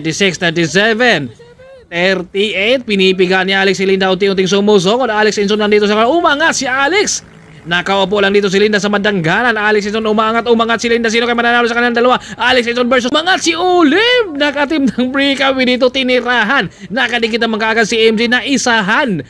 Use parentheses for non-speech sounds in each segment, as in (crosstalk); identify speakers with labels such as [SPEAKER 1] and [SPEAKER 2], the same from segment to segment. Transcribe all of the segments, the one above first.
[SPEAKER 1] 36, 37, 38. Pinipiga ni Alex si Linda unti-unting sumusungod. Alex Inson nandito sa umangat si Alex. Nakaupo lang dito si Linda sa madanggalan. Alex Hinton umangat, umangat si Linda. Sino kay mananalo sa kanilang dalawa? Alex Hinton versus umangat si Olive. Nakatim ng breakaway dito tinirahan. Nakadikit naman kaagad si MJ na isahan.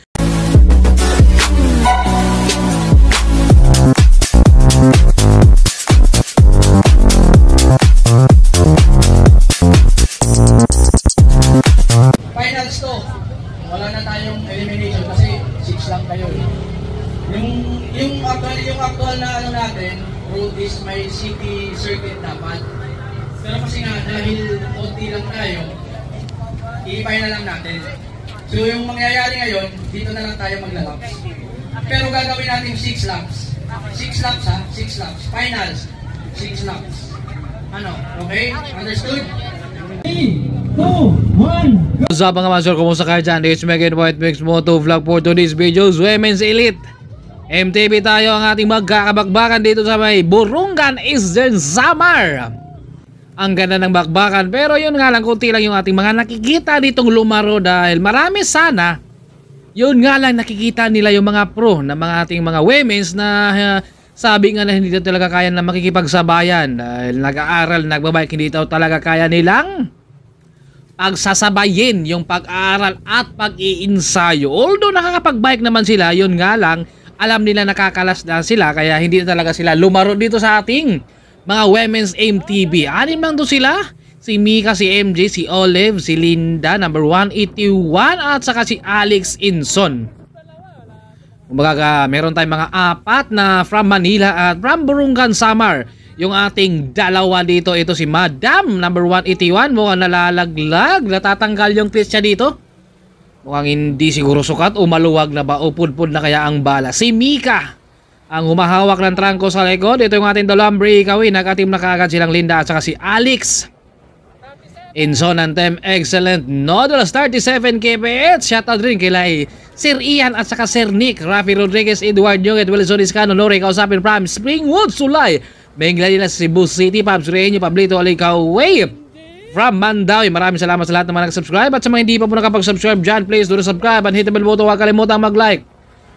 [SPEAKER 1] ano natin, road is may city circuit dapat. Pero kasi nga, dahil konti lang tayo, iibay na lang natin. So yung mangyayari ngayon, dito na lang tayo maglalaps. Pero gagawin natin 6 laps. 6 laps ha? 6 laps. Finals. 6 laps. Ano? Okay? Understood? 3, 2, 1, go! What's up mga mansur? Kumusta kayo dyan? This is Megan White Mix Moto Vlog for today's videos. Women's Elite! MTB tayo ang ating magkakabakbakan dito sa may Burungan Eastern Samar. Ang ganda ng bakbakan pero yun nga lang kunti lang yung ating mga nakikita ditong lumaro dahil marami sana yun nga lang nakikita nila yung mga pro na mga ating mga women's na uh, sabi nga na hindi daw talaga kaya na makikipagsabayan dahil nag-aaral, nagbabayik, hindi daw talaga kaya nilang pagsasabayin yung pag-aaral at pag-iinsayo. Although nakakapagbike naman sila, yun nga lang, alam nila nakakalasdan sila kaya hindi na talaga sila lumaro dito sa ating mga Women's Aim TV. Anim lang to sila. Si Mika, si MJ, si Olive, si Linda, number 181 at saka si Alex Inson. Kumbaga, meron tayong mga apat na from Manila at from Burungan, Samar. Yung ating dalawa dito, ito si Madam, number 181. Mukhang nalalaglag, natatanggal yung niya dito. Mukhang hindi siguro sukat o maluwag na ba o pudpud na kaya ang bala. Si Mika ang humahawak ng trangko sa likod. Ito yung ating Dolambre Ikawi. Nakatim na kaagad silang Linda at saka si Alex. Inson Antem, excellent. Nodulas 37 KPH. Shoutout rin kay Sir Ian at saka Sir Nick. Rafi Rodriguez, Edward at Wilson Iscano, Nore, Kausapin from Springwood, Sulay. Bengla nila Cebu City, Pabs Reño, Pablito, Alikaw, Wave from Mandawi. Maraming salamat sa lahat ng mga nag-subscribe at sa mga hindi pa po nakapag-subscribe dyan, please do subscribe and hit the bell button. Huwag kalimutang mag-like.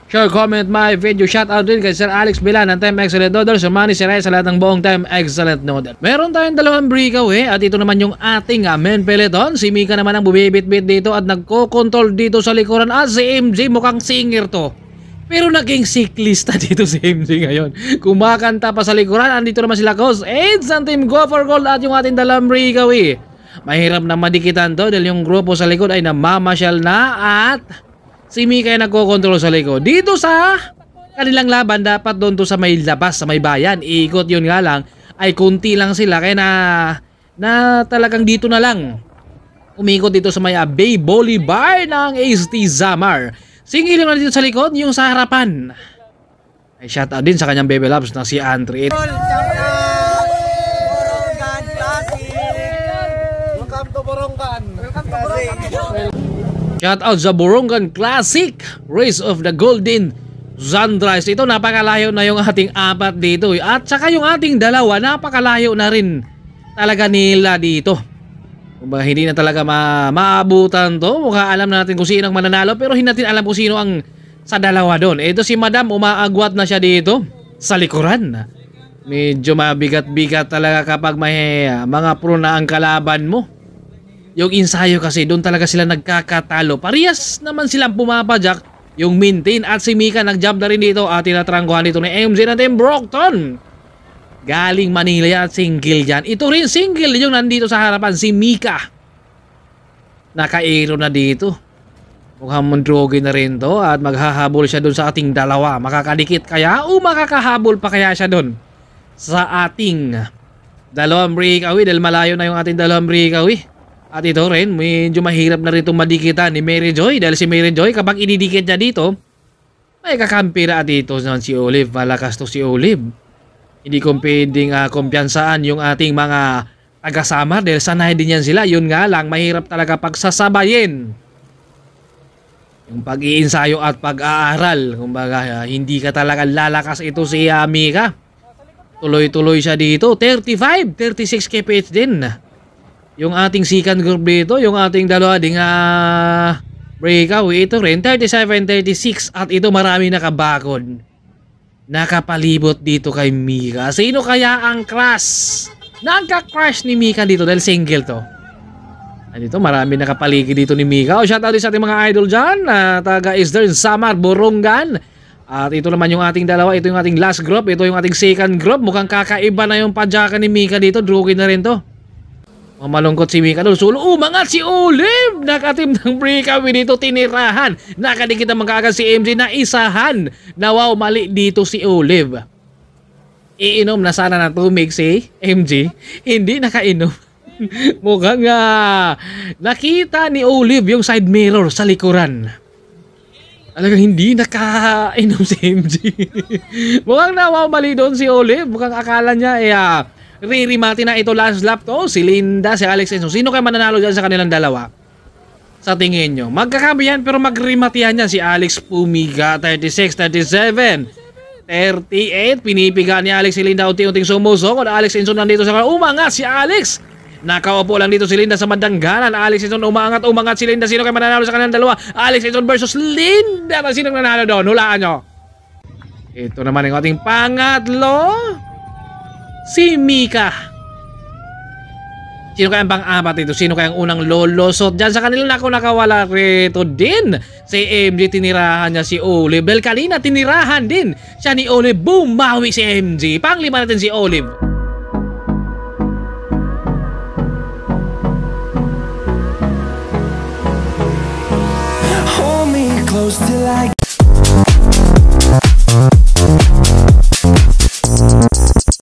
[SPEAKER 1] Share, comment my video. Shout out din kay Sir Alex Bilan ng Time Excellent Noodles. Sir Manny Siray sa lahat ng buong Time Excellent Noodles. Meron tayong dalawang breakaway eh, at ito naman yung ating uh, ah, peloton. Si Mika naman ang bumibit-bit dito at nagko-control dito sa likuran. At ah, si MJ mukhang singer to. Pero naging siklista (laughs) dito si MJ ngayon. Kumakanta pa sa likuran, andito naman sila Cos. Aids ang team Go for Gold at yung ating Dalamri Gawi. Mahirap na madikitan to dahil yung grupo sa likod ay namamasyal na at si Mika ay nagkokontrol sa likod. Dito sa kanilang laban, dapat doon to sa may labas, sa may bayan. Iikot yun nga lang, ay kunti lang sila kaya na, na talagang dito na lang. Umikot dito sa may Bay Bolivar ng AST Zamar. Singil lang na dito sa likod, yung sa harapan. Ay, shout out din sa kanyang Bebe Labs na si Andre. Welcome to Borongan. Welcome to Borongan. Shout out sa Borongan Classic Race of the Golden Sunrise. Ito napakalayo na yung ating apat dito. At saka yung ating dalawa napakalayo na rin talaga nila dito. Kumbaga, hindi na talaga ma maabutan to. Mukha alam na natin kung sino ang mananalo pero hindi natin alam kung sino ang sa dalawa doon. Ito si Madam, umaagwat na siya dito sa likuran. Medyo mabigat-bigat talaga kapag may ah, mga pro na ang kalaban mo. Yung ensayo kasi, doon talaga sila nagkakatalo. Parehas naman silang pumapadyak yung maintain at si Mika nag-job na rin dito at tinatranguhan dito ni MZ natin Brockton. Galing Manila yan, single yan. Ito rin single yung nandito sa harapan, si Mika. Nakairo na dito. Mukhang mundrogi na rin to at maghahabol siya doon sa ating dalawa. Makakadikit kaya o makakahabol pa kaya siya doon sa ating dalawang breakaway dahil malayo na yung ating dalawang breakaway. At ito rin, medyo mahirap na rin itong madikitan ni Mary Joy dahil si Mary Joy kapag ididikit niya dito, may kakampira at dito si Olive. Malakas to si Olive hindi ko pwedeng uh, kumpiyansaan yung ating mga tagasama dahil sanay din yan sila. Yun nga lang, mahirap talaga pagsasabayin. Yung pag-iinsayo at pag-aaral. Kumbaga, uh, hindi ka talaga lalakas ito si uh, Mika. Tuloy-tuloy siya dito. 35, 36 kph din. Yung ating second group dito, yung ating dalawa ding uh, ah, breakaway, ito rin. 37, 36 at ito marami nakabakod nakapalibot dito kay Mika. Sino kaya ang crush? Nagka-crush ni Mika dito dahil single to. Andito, marami nakapaligid dito ni Mika. O oh, shout out sa ating mga idol dyan. Uh, taga Eastern, Samar, Borongan. At ito naman yung ating dalawa. Ito yung ating last group. Ito yung ating second group. Mukhang kakaiba na yung padyaka ni Mika dito. Drugi na rin to. Mamalungkot si Mika doon. Sulo, umangat si Olive! Nakatim ng breakaway dito, tinirahan. Nakadikit naman kaagad si MJ na isahan. Nawaw, mali dito si Olive. Iinom na sana ng tumig si MJ. Hindi nakainom. (laughs) Mukhang nga. Ah, nakita ni Olive yung side mirror sa likuran. Talagang hindi nakainom si MJ. (laughs) Mukhang nawaw mali doon si Olive. Mukhang akala niya eh, uh, Riri na ito last lap to, si Linda, si Alex Enzo. Sino kayo mananalo dyan sa kanilang dalawa? Sa tingin nyo. Magkakambi yan pero magrimatihan yan si Alex Pumiga, 36, 37. 38, pinipiga ni Alex si Linda unti-unting sumusok. Alex Enzo nandito sa kanya. Umangat si Alex! Nakaupo lang dito si Linda sa madangganan. Alex Hinson umangat, umangat si Linda. Sino kayo mananalo sa kanilang dalawa? Alex Enzo versus Linda. Sino nanalo doon? Hulaan nyo. Ito naman ang ating pangatlo si Mika. Sino kaya ang pang-apat ito? Sino kaya ang unang lolosot? Diyan sa kanila na ako nakawala rito din. Si MJ tinirahan niya si Olive. Dahil kanina tinirahan din siya ni Olive. Bumawi si MJ. Panglima natin si Olive.